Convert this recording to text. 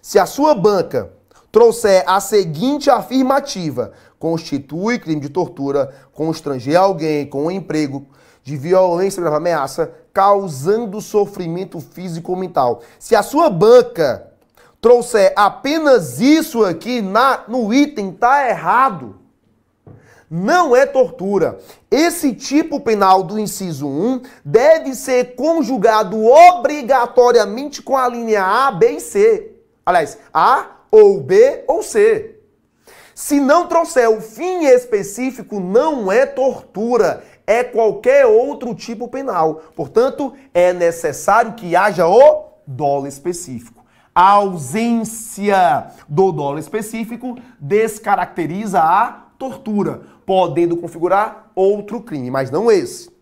Se a sua banca trouxer a seguinte afirmativa, constitui crime de tortura constranger alguém com um emprego de violência grave ameaça, causando sofrimento físico ou mental. Se a sua banca trouxer apenas isso aqui na, no item, tá errado. Não é tortura. Esse tipo penal do inciso 1 deve ser conjugado obrigatoriamente com a linha A, B e C. Aliás, A ou B ou C. Se não trouxer o fim específico, não é tortura, é qualquer outro tipo penal. Portanto, é necessário que haja o dolo específico. A ausência do dolo específico descaracteriza a tortura, podendo configurar outro crime, mas não esse.